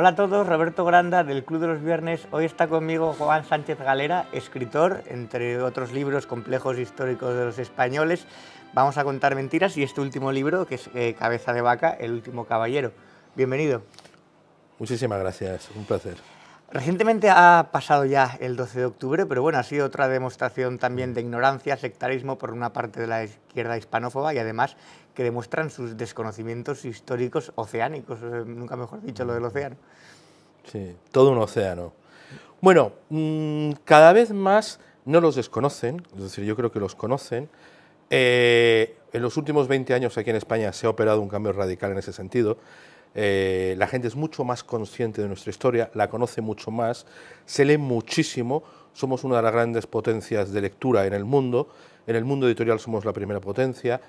Hola a todos, Roberto Granda del Club de los Viernes. Hoy está conmigo Juan Sánchez Galera, escritor, entre otros libros complejos históricos de los españoles. Vamos a contar mentiras y este último libro, que es eh, Cabeza de Vaca, El último caballero. Bienvenido. Muchísimas gracias, un placer. Recientemente ha pasado ya el 12 de octubre, pero bueno, ha sido otra demostración también de ignorancia, sectarismo por una parte de la izquierda hispanófoba y además que demuestran sus desconocimientos históricos oceánicos, eh, nunca mejor dicho lo del océano. Sí, todo un océano. Bueno, mm, cada vez más no los desconocen, es decir, yo creo que los conocen. Eh, en los últimos 20 años aquí en España se ha operado un cambio radical en ese sentido. Eh, la gente es mucho más consciente de nuestra historia, la conoce mucho más, se lee muchísimo, somos una de las grandes potencias de lectura en el mundo, en el mundo editorial somos la primera potencia,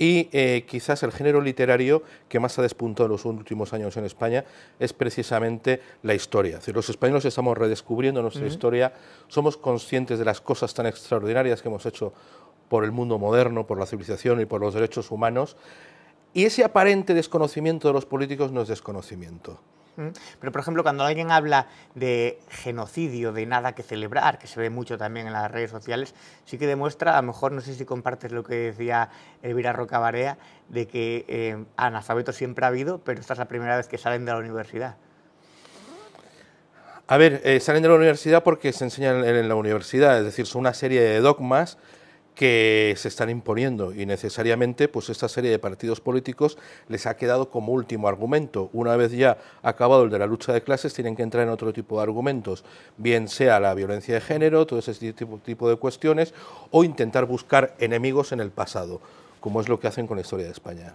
y eh, quizás el género literario que más ha despuntado en los últimos años en España es precisamente la historia. los españoles estamos redescubriendo nuestra historia, somos conscientes de las cosas tan extraordinarias que hemos hecho por el mundo moderno, por la civilización y por los derechos humanos, y ese aparente desconocimiento de los políticos no es desconocimiento. Pero, por ejemplo, cuando alguien habla de genocidio, de nada que celebrar, que se ve mucho también en las redes sociales, sí que demuestra, a lo mejor no sé si compartes lo que decía Elvira Rocabarea, de que eh, analfabetos siempre ha habido, pero esta es la primera vez que salen de la universidad. A ver, eh, salen de la universidad porque se enseñan en la universidad, es decir, son una serie de dogmas que se están imponiendo y necesariamente pues esta serie de partidos políticos les ha quedado como último argumento. Una vez ya acabado el de la lucha de clases tienen que entrar en otro tipo de argumentos, bien sea la violencia de género, todo ese tipo, tipo de cuestiones, o intentar buscar enemigos en el pasado, como es lo que hacen con la historia de España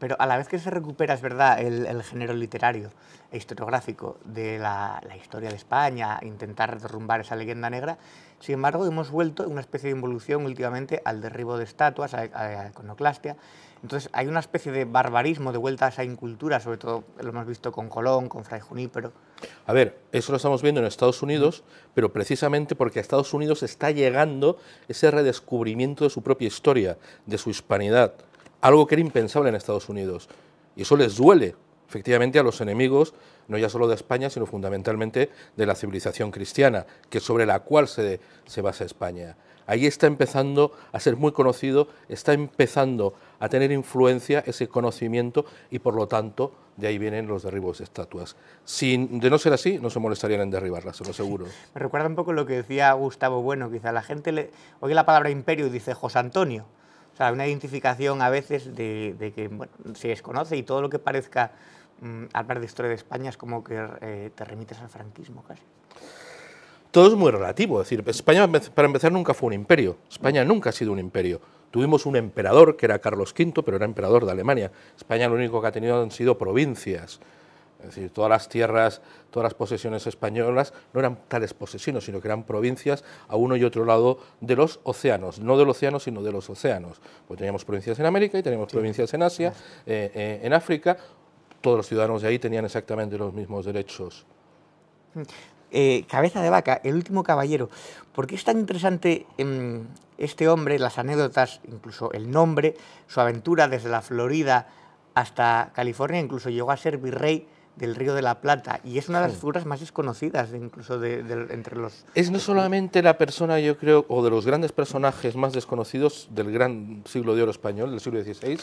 pero a la vez que se recupera, es verdad, el, género literario e historiográfico de la, historia de España, intentar derrumbar esa leyenda negra, sin embargo hemos vuelto en una especie de involución últimamente al derribo de estatuas, a, a la iconoclastia, entonces hay una especie de barbarismo de vuelta a esa incultura, sobre todo lo hemos visto con Colón, con Fray Junípero. A ver, eso lo estamos viendo en Estados Unidos, pero precisamente porque a Estados Unidos está llegando ese redescubrimiento de su propia historia, de su hispanidad algo que era impensable en Estados Unidos. Y eso les duele, efectivamente, a los enemigos, no ya solo de España, sino fundamentalmente de la civilización cristiana, que sobre la cual se, se basa España. Ahí está empezando a ser muy conocido, está empezando a tener influencia ese conocimiento y por lo tanto de ahí vienen los derribos de estatuas. Sin, de no ser así, no se molestarían en derribarlas, se lo aseguro. Me recuerda un poco lo que decía Gustavo Bueno, quizá la gente le, oye la palabra imperio dice José Antonio sea, una identificación a veces de, que se desconoce y todo lo que parezca mm, hablar de historia de España es como que eh, te remites al franquismo casi. Todo es muy relativo, es decir, España para empezar nunca fue un imperio, España nunca ha sido un imperio. Tuvimos un emperador que era Carlos V, pero era emperador de Alemania. España lo único que ha tenido han sido provincias es decir, todas las tierras, todas las posesiones españolas no eran tales posesiones, sino que eran provincias a uno y otro lado de los océanos, no del océano, sino de los océanos. Pues teníamos provincias en América y teníamos provincias en Asia, eh, eh, en África. Todos los ciudadanos de ahí tenían exactamente los mismos derechos. Mm. Eh, cabeza de vaca, el último caballero. ¿Por qué es tan interesante em, este hombre, las anécdotas, incluso el nombre, su aventura desde la Florida hasta California, incluso llegó a ser virrey del Río de la Plata y es una de las figuras más desconocidas incluso de, entre los... Es no solamente la persona, yo creo, o de los grandes personajes más desconocidos del gran siglo de oro español, del siglo XVI,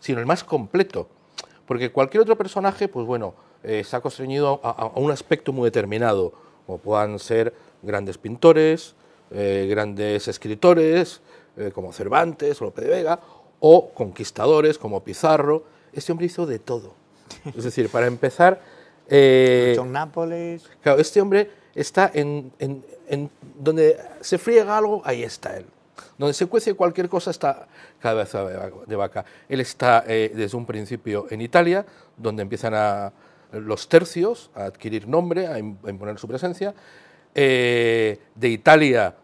sino el más completo. Porque cualquier otro personaje, pues bueno, eh, se ha a, un aspecto muy determinado, como puedan ser grandes pintores, eh, grandes escritores, eh, como Cervantes, Lope de Vega, o conquistadores como Pizarro. Este hombre hizo de todo es decir, para empezar... Eh, Nápoles. Claro, este hombre está en, en, en, donde se friega algo, ahí está él. Donde se cuece cualquier cosa está cabeza de vaca. Él está eh, desde un principio en Italia, donde empiezan a los tercios a adquirir nombre, a, imponer su presencia. Eh, de Italia,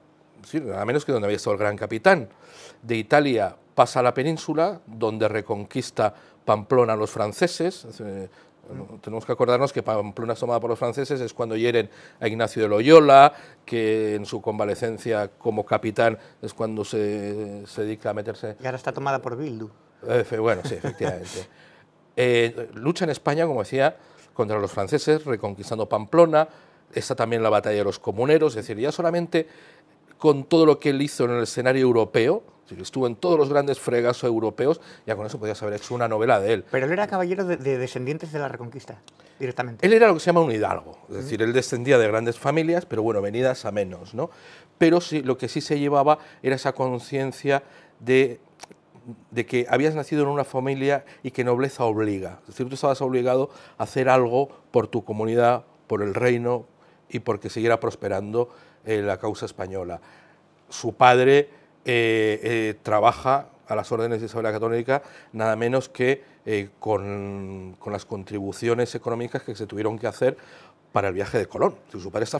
sí, nada menos que donde había estado el gran capitán, de Italia pasa a la península, donde reconquista Pamplona los franceses. Eh, tenemos que acordarnos que Pamplona es tomada por los franceses, es cuando hieren a Ignacio de Loyola, que en su convalecencia como capitán es cuando se, dedica a meterse... Y ahora está tomada por Bildu. Eh, bueno, sí, efectivamente. Eh, lucha en España, como decía, contra los franceses, reconquistando Pamplona, está también la batalla de los comuneros, es decir, ya solamente con todo lo que él hizo en el escenario europeo, estuvo en todos los grandes fregasos europeos, ya con eso podías haber hecho una novela de él. Pero él era caballero de, descendientes de la Reconquista, directamente. Él era lo que se llama un hidalgo, es decir, él descendía de grandes familias, pero bueno, venidas a menos, ¿no? Pero sí, lo que sí se llevaba era esa conciencia de de que habías nacido en una familia y que nobleza obliga. Es decir, tú estabas obligado a hacer algo por tu comunidad, por el reino y porque siguiera prosperando eh, la causa española. Su padre eh, eh, trabaja a las órdenes de Isabel la Católica, nada menos que con, las contribuciones económicas que se tuvieron que hacer para el viaje de Colón. Su padre está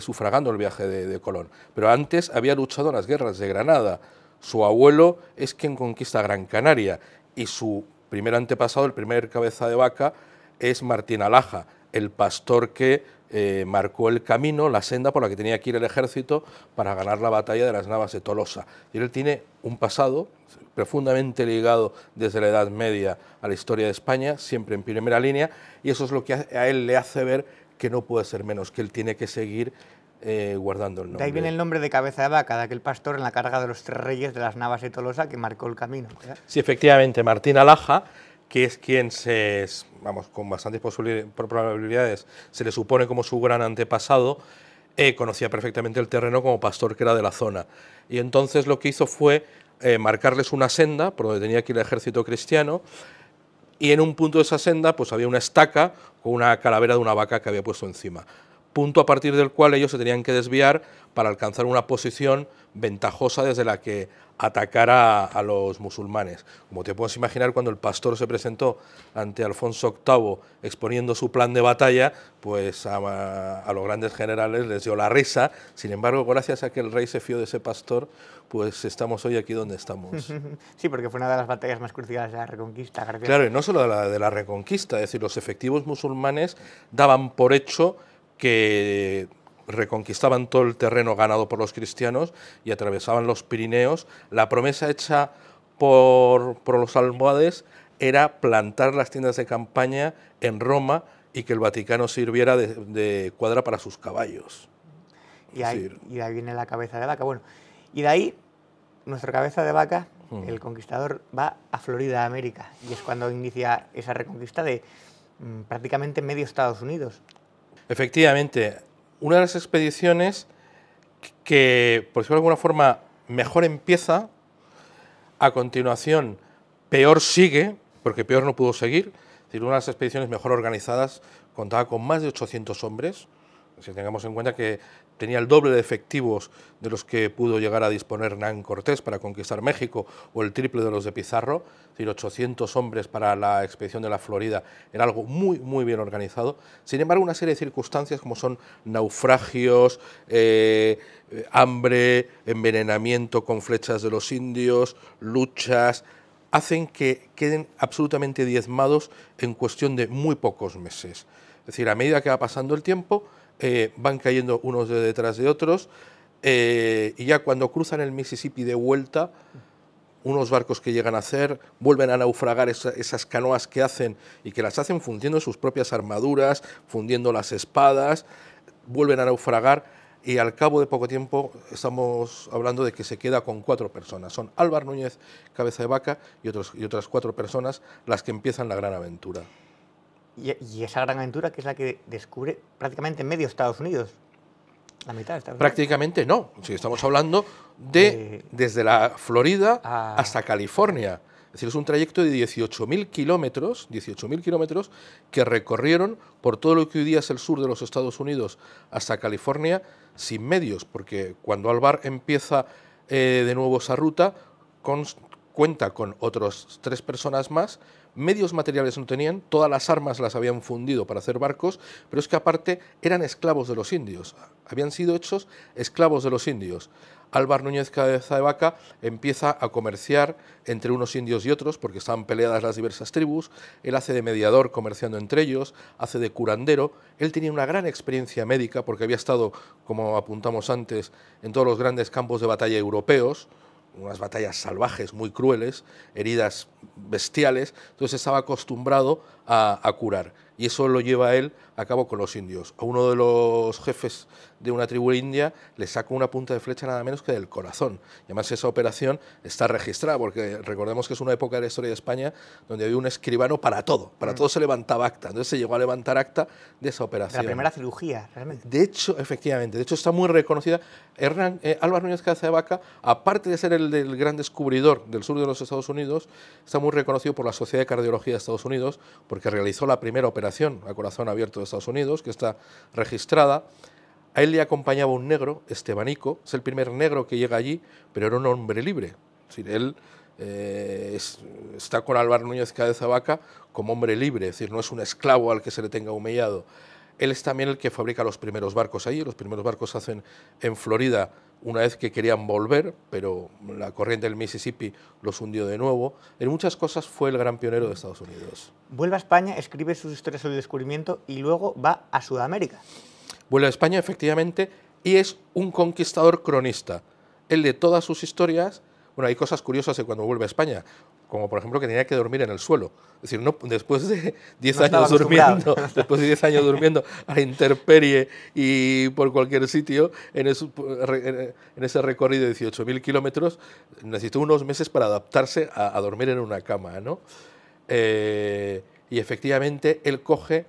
sufragando el viaje de, de, Colón. Pero antes había luchado en las guerras de Granada. Su abuelo es quien conquista Gran Canaria. Y su primer antepasado, el primer cabeza de vaca, es Martín Alaja, el pastor que eh, marcó el camino, la senda por la que tenía que ir el ejército para ganar la batalla de las Navas de Tolosa. Y él tiene un pasado profundamente ligado desde la Edad Media a la historia de España, siempre en primera línea, y eso es lo que a él le hace ver que no puede ser menos, que él tiene que seguir eh, guardando el nombre. De ahí viene el nombre de cabeza de vaca, de aquel pastor en la carga de los tres reyes de las Navas de Tolosa que marcó el camino. Sí, efectivamente, Martín Alaja que es quien se, vamos, con bastantes probabilidades se le supone como su gran antepasado, eh, conocía perfectamente el terreno como pastor que era de la zona. Y entonces lo que hizo fue eh, marcarles una senda por donde tenía que ir el ejército cristiano y en un punto de esa senda pues había una estaca con una calavera de una vaca que había puesto encima punto a partir del cual ellos se tenían que desviar para alcanzar una posición ventajosa desde la que atacara a, los musulmanes. Como te puedes imaginar, cuando el pastor se presentó ante Alfonso VIII exponiendo su plan de batalla, pues a, los grandes generales les dio la risa. Sin embargo, gracias a que el rey se fió de ese pastor, pues estamos hoy aquí donde estamos. Sí, porque fue una de las batallas más cruciales de la Reconquista. Claro, y no solo de la, de la Reconquista, es decir, los efectivos musulmanes daban por hecho que reconquistaban todo el terreno ganado por los cristianos y atravesaban los Pirineos. La promesa hecha por, los almohades era plantar las tiendas de campaña en Roma y que el Vaticano sirviera de, cuadra para sus caballos. Y ahí, ahí viene la cabeza de vaca. Bueno, y de ahí, nuestra cabeza de vaca, hmm. el conquistador, va a Florida, América. Y es cuando inicia esa reconquista de mm, prácticamente medio Estados Unidos. Efectivamente, una de las expediciones que, por decirlo de alguna forma, mejor empieza, a continuación peor sigue, porque peor no pudo seguir, es decir, una de las expediciones mejor organizadas contaba con más de 800 hombres, si tengamos en cuenta que tenía el doble de efectivos de los que pudo llegar a disponer Nan Cortés para conquistar México, o el triple de los de Pizarro, es decir, 800 hombres para la expedición de la Florida, era algo muy, muy bien organizado. Sin embargo, una serie de circunstancias como son naufragios, eh, hambre, envenenamiento con flechas de los indios, luchas, hacen que queden absolutamente diezmados en cuestión de muy pocos meses. Es decir, a medida que va pasando el tiempo, eh, van cayendo unos detrás de otros, eh, y ya cuando cruzan el Mississippi de vuelta, unos barcos que llegan a hacer, vuelven a naufragar esas canoas que hacen y que las hacen fundiendo sus propias armaduras, fundiendo las espadas, vuelven a naufragar y al cabo de poco tiempo estamos hablando de que se queda con cuatro personas. Son Álvaro Núñez, cabeza de vaca, y, y otras cuatro personas las que empiezan la gran aventura. Y, esa gran aventura que es la que descubre prácticamente medio Estados Unidos. La mitad de Estados Unidos. Prácticamente no. Si estamos hablando de desde la Florida ah. hasta California. Es decir, es un trayecto de 18.000 kilómetros, 18.000 kilómetros que recorrieron por todo lo que hoy día es el sur de los Estados Unidos hasta California sin medios, porque cuando Alvar empieza eh, de nuevo esa ruta, cuenta con otras tres personas más, medios materiales no tenían, todas las armas las habían fundido para hacer barcos, pero es que aparte eran esclavos de los indios, habían sido hechos esclavos de los indios. Álvar Núñez Cabeza de Vaca empieza a comerciar entre unos indios y otros, porque están peleadas las diversas tribus, él hace de mediador comerciando entre ellos, hace de curandero, él tenía una gran experiencia médica porque había estado, como apuntamos antes, en todos los grandes campos de batalla europeos, unas batallas salvajes, muy crueles, heridas bestiales, entonces estaba acostumbrado a, curar. Y eso lo lleva él a cabo con los indios. A uno de los jefes de una tribu india, le sacó una punta de flecha nada menos que del corazón. Y además esa operación está registrada, porque recordemos que es una época de la historia de España donde había un escribano para todo, para mm. todo se levantaba acta. Entonces se llegó a levantar acta de esa operación. La primera cirugía, realmente. De hecho, efectivamente, de hecho está muy reconocida. Hernán, eh, Núñez Cáceres de Vaca, aparte de ser el del gran descubridor del sur de los Estados Unidos, está muy reconocido por la Sociedad de Cardiología de Estados Unidos, porque realizó la primera operación a corazón abierto de Estados Unidos, que está registrada. A él le acompañaba un negro, Estebanico, es el primer negro que llega allí, pero era un hombre libre. Es él eh, está con Álvaro Núñez Cabeza Vaca como hombre libre, es decir, no es un esclavo al que se le tenga humillado. Él es también el que fabrica los primeros barcos allí, los primeros barcos se hacen en Florida una vez que querían volver, pero la corriente del Mississippi los hundió de nuevo. En muchas cosas fue el gran pionero de Estados Unidos. Vuelve a España, escribe sus historias sobre descubrimiento y luego va a Sudamérica. Vuelve a España, efectivamente, y es un conquistador cronista. Él de todas sus historias, bueno, hay cosas curiosas de cuando vuelve a España, como por ejemplo que tenía que dormir en el suelo. Es decir, no, después de 10 años durmiendo, después de 10 años durmiendo a Interperie y por cualquier sitio, en, en ese recorrido de 18.000 kilómetros, necesitó unos meses para adaptarse a, dormir en una cama, ¿no? Eh, y efectivamente él coge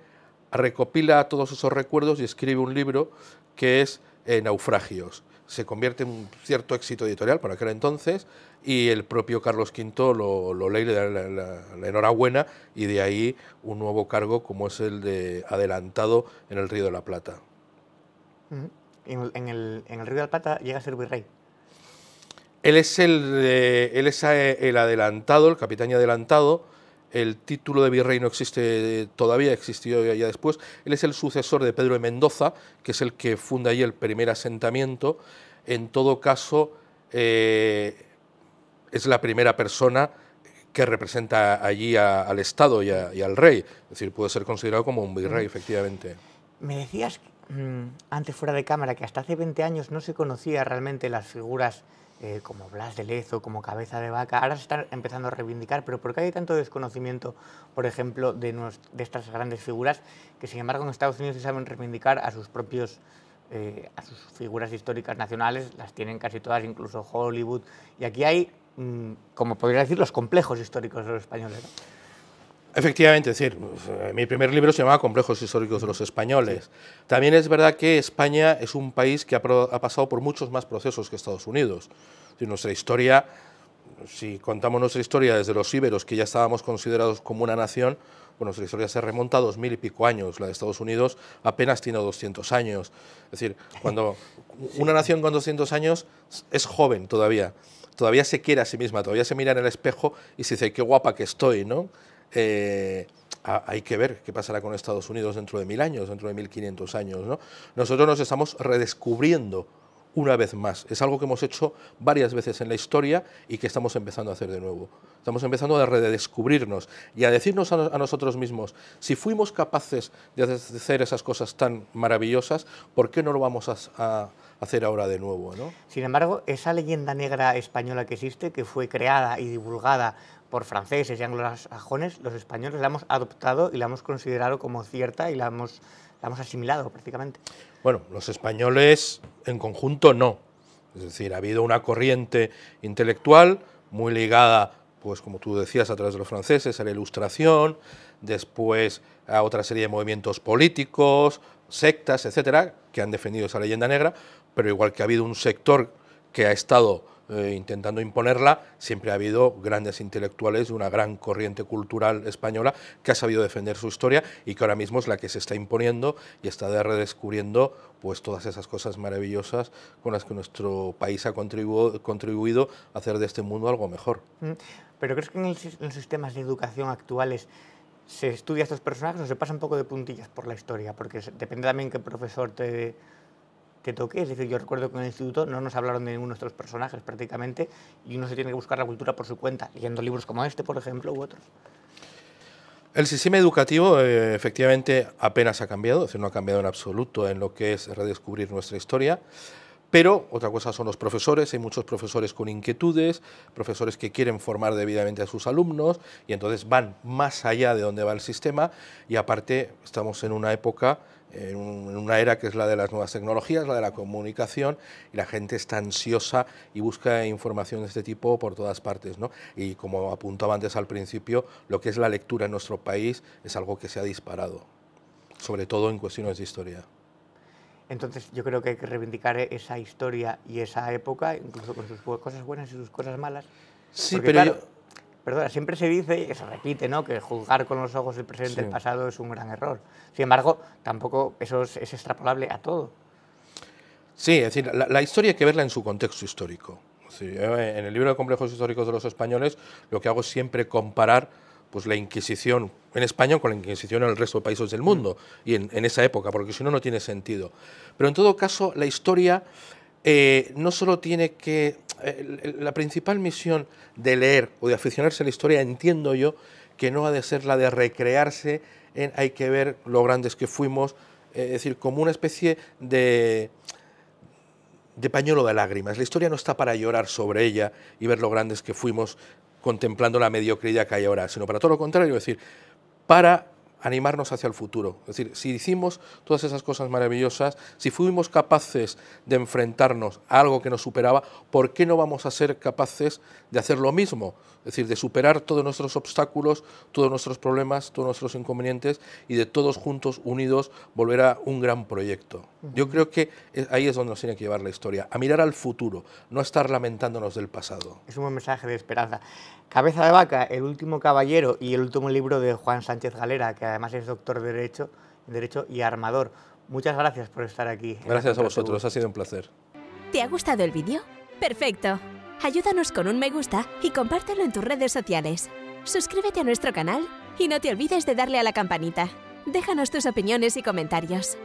recopila todos esos recuerdos y escribe un libro que es eh, Naufragios. Se convierte en un cierto éxito editorial para aquel entonces y el propio Carlos V lo, lee y le da la, enhorabuena y de ahí un nuevo cargo como es el de adelantado en el Río de la Plata. En, el, Río de la Plata llega a ser virrey. Él es el, él eh, el adelantado, el capitán y adelantado, el título de virrey no existe eh, todavía, existió ya después. Él es el sucesor de Pedro de Mendoza, que es el que funda allí el primer asentamiento. En todo caso, eh, es la primera persona que representa allí al Estado y, y, al rey. Es decir, puede ser considerado como un virrey, efectivamente. Me decías Mm, antes fuera de cámara que hasta hace 20 años no se conocía realmente las figuras eh, como Blas de Lezo, como Cabeza de Vaca, ahora se están empezando a reivindicar, pero ¿por qué hay tanto desconocimiento, por ejemplo, de, estas grandes figuras que sin embargo en Estados Unidos se saben reivindicar a sus propios... Eh, a sus figuras históricas nacionales, las tienen casi todas, incluso Hollywood, y aquí hay, mm, como podría decir, los complejos históricos de los españoles. Efectivamente, es decir, eh, mi primer libro se llamaba Complejos históricos de los españoles. También es verdad que España es un país que ha, pasado por muchos más procesos que Estados Unidos. Si nuestra historia, si contamos nuestra historia desde los íberos, que ya estábamos considerados como una nación, pues nuestra historia se remonta a dos mil y pico años. La de Estados Unidos apenas tiene 200 años. Es decir, cuando una nación con 200 años es joven todavía. Todavía se quiere a sí misma, todavía se mira en el espejo y se dice, qué guapa que estoy, ¿no? Eh, hay que ver qué pasará con Estados Unidos dentro de mil años, dentro de 1500 años. ¿no? Nosotros nos estamos redescubriendo una vez más. Es algo que hemos hecho varias veces en la historia y que estamos empezando a hacer de nuevo. Estamos empezando a redescubrirnos y a decirnos a, nosotros mismos, si fuimos capaces de hacer esas cosas tan maravillosas, ¿por qué no lo vamos a, a hacer ahora de nuevo? ¿no? Sin embargo, esa leyenda negra española que existe, que fue creada y divulgada por franceses y anglosajones, los españoles la hemos adoptado y la hemos considerado como cierta y la hemos, la hemos asimilado prácticamente. Bueno, los españoles en conjunto no. Es decir, ha habido una corriente intelectual muy ligada, pues como tú decías, a través de los franceses, a la ilustración, después a otra serie de movimientos políticos, sectas, etcétera, que han defendido esa leyenda negra, pero igual que ha habido un sector que ha estado eh, intentando imponerla, siempre ha habido grandes intelectuales, una gran corriente cultural española que ha sabido defender su historia y que ahora mismo es la que se está imponiendo y está redescubriendo pues todas esas cosas maravillosas con las que nuestro país ha contribuido a hacer de este mundo algo mejor. Mm. ¿Pero crees que en, los sistemas de educación actuales se estudia a estos personajes o se pasa un poco de puntillas por la historia? Porque depende también qué profesor te que toque. Es decir, yo recuerdo que en el instituto no nos hablaron de ninguno de nuestros personajes prácticamente y uno se tiene que buscar la cultura por su cuenta, leyendo libros como este, por ejemplo, u otros. El sistema educativo eh, efectivamente apenas ha cambiado, es decir, no ha cambiado en absoluto en lo que es redescubrir nuestra historia. Pero otra cosa son los profesores, hay muchos profesores con inquietudes, profesores que quieren formar debidamente a sus alumnos y entonces van más allá de donde va el sistema y aparte estamos en una época en una era que es la de las nuevas tecnologías, la de la comunicación, y la gente está ansiosa y busca información de este tipo por todas partes. ¿no? Y como apuntaba antes al principio, lo que es la lectura en nuestro país es algo que se ha disparado, sobre todo en cuestiones de historia. Entonces yo creo que hay que reivindicar e-, esa historia y esa época, incluso con sus cosas buenas y sus cosas malas. Sí, pero Perdona, siempre se dice, y se repite, ¿no? que juzgar con los ojos el presente y el pasado es un gran error. Sin embargo, tampoco eso es, extrapolable a todo. Sí, es decir, la, historia hay que verla en su contexto histórico. Eh, en el libro de Complejos Históricos de los Españoles lo que hago es siempre comparar pues, la Inquisición en España con la Inquisición en el resto de países del mundo y en esa época, porque si no, no tiene sentido. Pero en todo caso, la historia eh, no solo tiene que... Eh, la principal misión de leer o de aficionarse a la historia, entiendo yo, que no ha de ser la de recrearse en hay que ver lo grandes que fuimos, eh, es decir, como una especie de, de pañuelo de lágrimas. La historia no está para llorar sobre ella y ver lo grandes que fuimos contemplando la mediocridad que hay ahora, sino para todo lo contrario, es decir, para animarnos hacia el futuro. Es decir, si hicimos todas esas cosas maravillosas, si fuimos capaces de enfrentarnos a algo que nos superaba, ¿por qué no vamos a ser capaces de hacer lo mismo? Es decir, de superar todos nuestros obstáculos, todos nuestros problemas, todos nuestros inconvenientes y de todos juntos, unidos, volver a un gran proyecto. Yo creo que ahí es donde nos tiene que llevar la historia, a mirar al futuro, no estar lamentándonos del pasado. Es un mensaje de esperanza. Cabeza de vaca, El último caballero y el último libro de Juan Sánchez Galera, que además es doctor de Derecho, Derecho y armador. Muchas gracias por estar aquí. Gracias a vosotros, ha sido un placer. ¿Te ha gustado el vídeo? Perfecto. Ayúdanos con un me gusta y compártelo en tus redes sociales. Suscríbete a nuestro canal y no te olvides de darle a la campanita. Déjanos tus opiniones y comentarios.